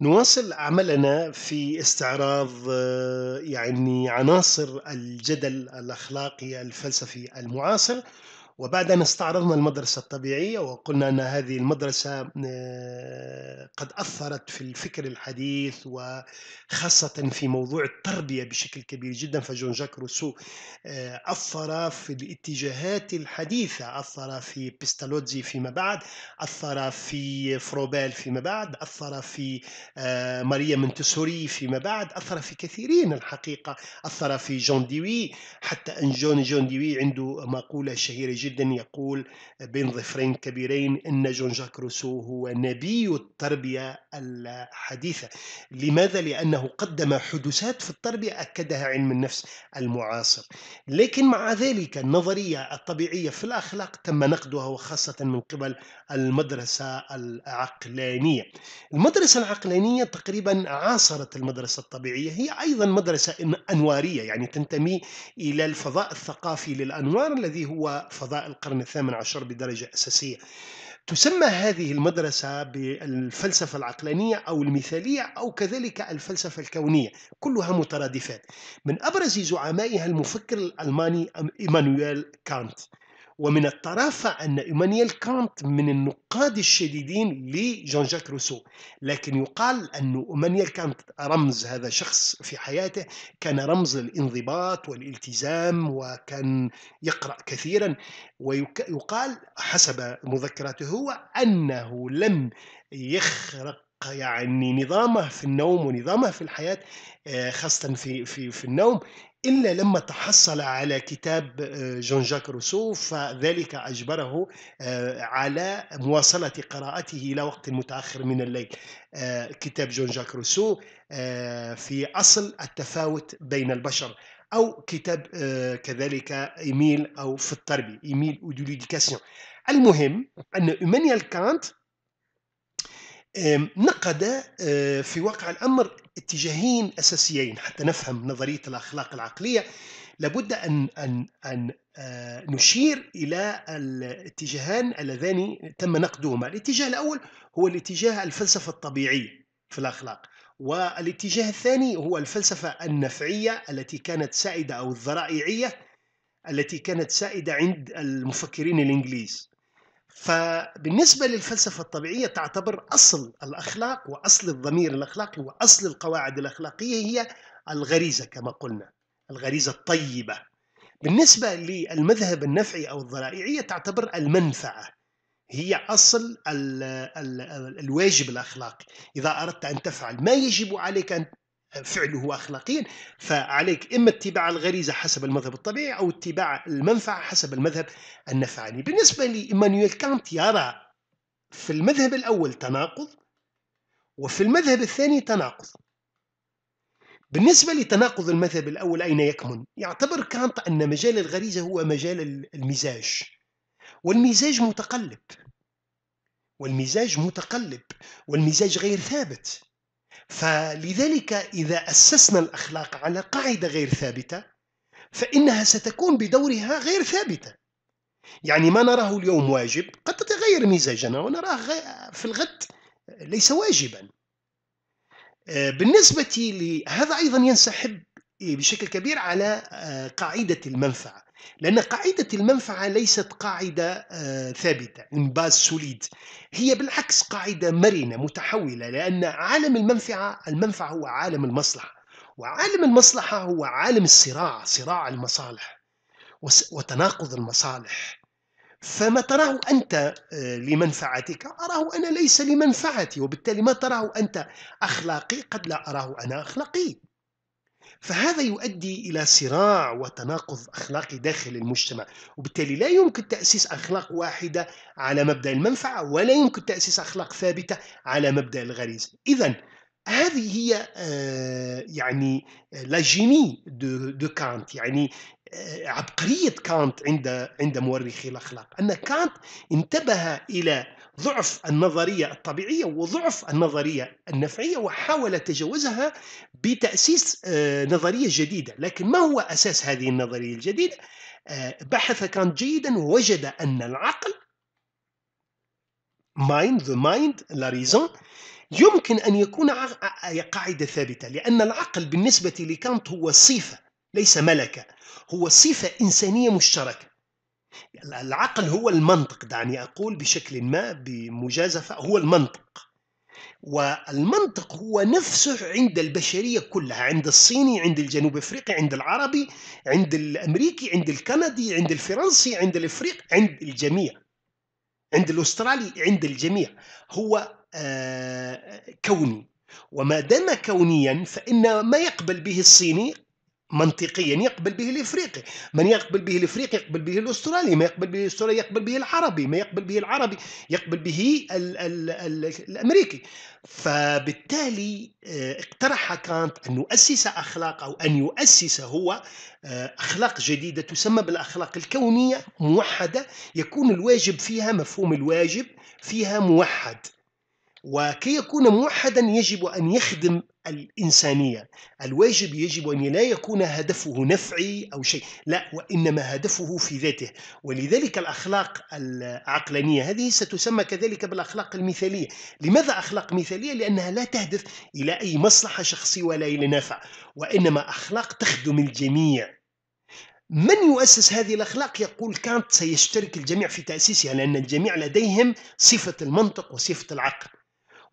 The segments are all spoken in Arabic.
نواصل عملنا في استعراض آه، يعني عناصر الجدل الاخلاقي الفلسفي المعاصر وبعد أن استعرضنا المدرسة الطبيعية وقلنا أن هذه المدرسة آه، قد أثرت في الفكر الحديث وخاصة في موضوع التربية بشكل كبير جدا فجون جاك روسو آه، أثر في الاتجاهات الحديثة أثر في بيستالوتزي فيما بعد أثر في فروبال فيما بعد أثر في آه، ماريا منتسوري فيما بعد أثر في كثيرين الحقيقة أثر في جون ديوي حتى أن جون جون ديوي عنده مقولة شهيرة جدا جدا يقول بين ظفرين كبيرين ان جون جاك روسو هو نبي التربيه الحديثه لماذا لانه قدم حدوثات في التربيه اكدها علم النفس المعاصر لكن مع ذلك النظريه الطبيعيه في الاخلاق تم نقدها وخاصه من قبل المدرسه العقلانيه المدرسه العقلانيه تقريبا عاصرت المدرسه الطبيعيه هي ايضا مدرسه انواريه يعني تنتمي الى الفضاء الثقافي للانوار الذي هو فضاء القرن الثامن عشر بدرجة أساسية تسمى هذه المدرسة بالفلسفة العقلانية أو المثالية أو كذلك الفلسفة الكونية كلها مترادفات من أبرز زعمائها المفكر الألماني إيمانويل كانت ومن الطرافة أن إيمانويل كانت من النقاد الشديدين لجون جاك روسو لكن يقال أن إيمانويل كانت رمز هذا شخص في حياته كان رمز الانضباط والالتزام وكان يقرأ كثيرا ويقال حسب مذكراته هو أنه لم يخرق يعني نظامه في النوم ونظامه في الحياة آه، خاصة في, في, في النوم إلا لما تحصل على كتاب آه، جون جاك روسو فذلك أجبره آه، على مواصلة قراءته إلى وقت متأخر من الليل كتاب جون جاك روسو في أصل التفاوت بين البشر أو كتاب كذلك إيميل أو في التربية إيميل أودوليديكاسيون المهم أن إيمانيال كانت نقد في واقع الأمر اتجاهين أساسيين حتى نفهم نظرية الأخلاق العقلية لابد أن أن أن نشير إلى الاتجاهان اللذان تم نقدهما الاتجاه الأول هو الاتجاه الفلسفة الطبيعية في الأخلاق والاتجاه الثاني هو الفلسفة النفعية التي كانت سائدة أو الذرائعية التي كانت سائدة عند المفكرين الإنجليز فبالنسبة للفلسفة الطبيعية تعتبر أصل الأخلاق وأصل الضمير الأخلاقي وأصل القواعد الأخلاقية هي الغريزة كما قلنا الغريزة الطيبة بالنسبة للمذهب النفعي أو الضرائعية تعتبر المنفعة هي أصل الـ الـ الواجب الأخلاقي إذا أردت أن تفعل ما يجب عليك أن فعله أخلاقيا فعليك إما اتباع الغريزة حسب المذهب الطبيعي أو اتباع المنفعة حسب المذهب النفعاني بالنسبة لإيمانويل كانت يرى في المذهب الأول تناقض وفي المذهب الثاني تناقض بالنسبة لتناقض المذهب الأول أين يكمن؟ يعتبر كانت أن مجال الغريزة هو مجال المزاج والمزاج متقلب والمزاج متقلب والمزاج غير ثابت فلذلك إذا أسسنا الأخلاق على قاعدة غير ثابتة فإنها ستكون بدورها غير ثابتة يعني ما نراه اليوم واجب قد تتغير مزاجنا ونراه في الغد ليس واجبا آه، بالنسبة لهذا أيضا ينسحب إيه، بشكل كبير على آه، قاعدة المنفعة لأن قاعدة المنفعة ليست قاعدة آه، ثابتة باز سوليد هي بالعكس قاعدة مرنة متحولة لأن عالم المنفعة المنفعة هو عالم المصلحة وعالم المصلحة هو عالم الصراع صراع المصالح وتناقض المصالح فما تراه أنت آه، لمنفعتك أراه أنا ليس لمنفعتي وبالتالي ما تراه أنت أخلاقي قد لا أراه أنا أخلاقي فهذا يؤدي إلى صراع وتناقض أخلاقي داخل المجتمع وبالتالي لا يمكن تأسيس أخلاق واحدة على مبدأ المنفعة ولا يمكن تأسيس أخلاق ثابتة على مبدأ الغريزة إذا هذه هي آه، يعني لا جيني دو كانت يعني آه، عبقرية كانت عند عند مورخي الأخلاق أن كانت انتبه إلى ضعف النظرية الطبيعية وضعف النظرية النفعية وحاول تجاوزها بتأسيس آه، نظرية جديدة لكن ما هو أساس هذه النظرية الجديدة؟ آه، بحث كانت جيدا ووجد أن العقل mind the mind la raison يمكن أن يكون آه، قاعدة ثابتة لأن العقل بالنسبة لكانت هو صفة ليس ملكة هو صفة إنسانية مشتركة العقل هو المنطق دعني أقول بشكل ما بمجازفة هو المنطق والمنطق هو نفسه عند البشرية كلها عند الصيني عند الجنوب أفريقي عند العربي عند الأمريكي عند الكندي عند الفرنسي عند الإفريقي عند الجميع عند الأسترالي عند الجميع هو آه، كوني وما دام كونيا فإن ما يقبل به الصيني منطقيا يقبل به الافريقي من يقبل به الافريقي يقبل به الاسترالي ما يقبل به الاسترالي يقبل به العربي ما يقبل به العربي يقبل به الـ الـ الـ الامريكي فبالتالي آه، اقترح كانت ان يؤسس اخلاق او ان يؤسس هو آه، اخلاق جديده تسمى بالاخلاق الكونيه موحده يكون الواجب فيها مفهوم الواجب فيها موحد وكي يكون موحدا يجب أن يخدم الإنسانية الواجب يجب أن لا يكون هدفه نفعي أو شيء لا وإنما هدفه في ذاته ولذلك الأخلاق العقلانية هذه ستسمى كذلك بالأخلاق المثالية لماذا أخلاق مثالية؟ لأنها لا تهدف إلى أي مصلحة شخصية ولا إلى نفع وإنما أخلاق تخدم الجميع من يؤسس هذه الأخلاق يقول كانت سيشترك الجميع في تأسيسها لأن الجميع لديهم صفة المنطق وصفة العقل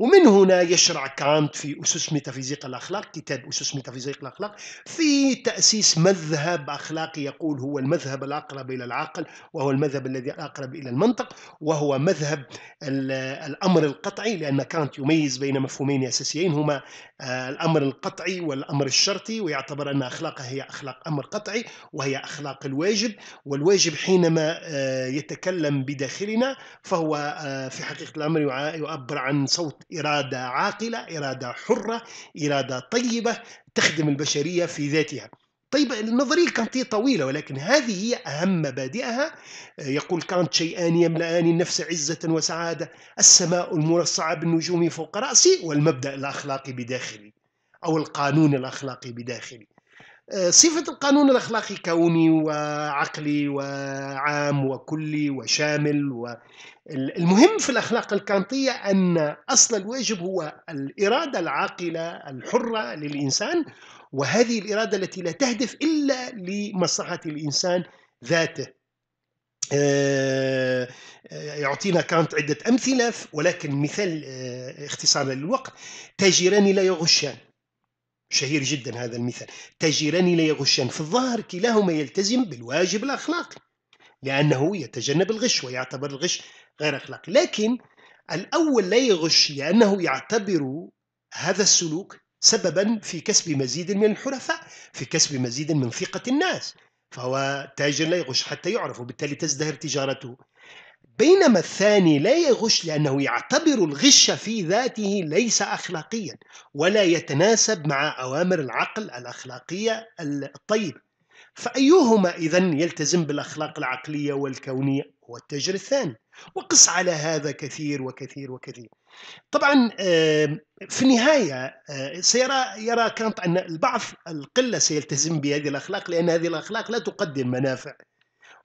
ومن هنا يشرع كانت في أسس ميتافيزيق الأخلاق كتاب أسس ميتافيزيق الأخلاق في تأسيس مذهب أخلاقي يقول هو المذهب الأقرب إلى العقل وهو المذهب الذي أقرب إلى المنطق وهو مذهب الأمر القطعي لأن كانت يميز بين مفهومين أساسيين هما آه، الأمر القطعي والأمر الشرطي ويعتبر أن أخلاقه هي أخلاق أمر قطعي وهي أخلاق الواجب والواجب حينما آه، يتكلم بداخلنا فهو آه، في حقيقة الأمر يعبر عن صوت إرادة عاقلة إرادة حرة إرادة طيبة تخدم البشرية في ذاتها طيب النظرية الكانتية طويلة ولكن هذه هي أهم مبادئها يقول كانت شيئان يملأان النفس عزة وسعادة السماء المرصعة بالنجوم فوق رأسي والمبدأ الأخلاقي بداخلي أو القانون الأخلاقي بداخلي صفة القانون الأخلاقي كوني وعقلي وعام وكلي وشامل المهم في الأخلاق الكانطية أن أصل الواجب هو الإرادة العاقلة الحرة للإنسان وهذه الإرادة التي لا تهدف إلا لمصلحة الإنسان ذاته آه، آه، يعطينا كانت عدة أمثلة ولكن مثال آه، اختصارا للوقت تاجران لا يغشان شهير جدا هذا المثال تجيران لا يغشان في الظاهر كلاهما يلتزم بالواجب الأخلاقي لأنه يتجنب الغش ويعتبر الغش غير أخلاقي لكن الأول لا يغش لأنه يعتبر هذا السلوك سببا في كسب مزيد من الحرفاء في كسب مزيد من ثقة الناس فهو تاجر لا يغش حتى يعرف وبالتالي تزدهر تجارته بينما الثاني لا يغش لأنه يعتبر الغش في ذاته ليس أخلاقيا ولا يتناسب مع أوامر العقل الأخلاقية الطيبة فأيهما إذا يلتزم بالأخلاق العقلية والكونية هو التاجر الثاني وقص على هذا كثير وكثير وكثير طبعا في النهاية سيرى يرى كانت أن البعض القلة سيلتزم بهذه الأخلاق لأن هذه الأخلاق لا تقدم منافع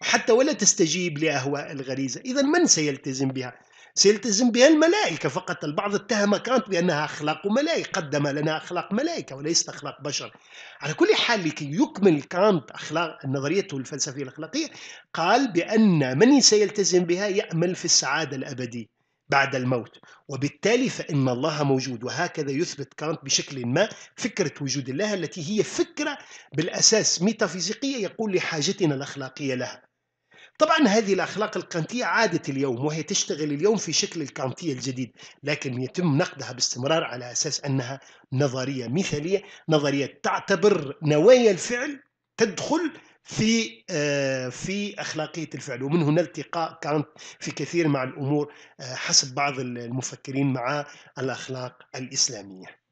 وحتى ولا تستجيب لأهواء الغريزة إذا من سيلتزم بها؟ سيلتزم بها الملائكة فقط البعض اتهم كانت بأنها أخلاق ملائكة قدم لنا أخلاق ملائكة وليست أخلاق بشر على كل حال لكي يكمل كانت أخلاق نظريته الفلسفية الأخلاقية قال بأن من سيلتزم بها يأمل في السعادة الأبدية بعد الموت وبالتالي فإن الله موجود وهكذا يثبت كانت بشكل ما فكرة وجود الله التي هي فكرة بالأساس ميتافيزيقية يقول لحاجتنا الأخلاقية لها طبعا هذه الأخلاق الكانتية عادت اليوم وهي تشتغل اليوم في شكل الكانتية الجديد لكن يتم نقدها باستمرار على أساس أنها نظرية مثالية نظرية تعتبر نوايا الفعل تدخل في آه، في اخلاقيه الفعل ومن هنا التقاء كانت في كثير مع الامور آه، حسب بعض المفكرين مع الاخلاق الاسلاميه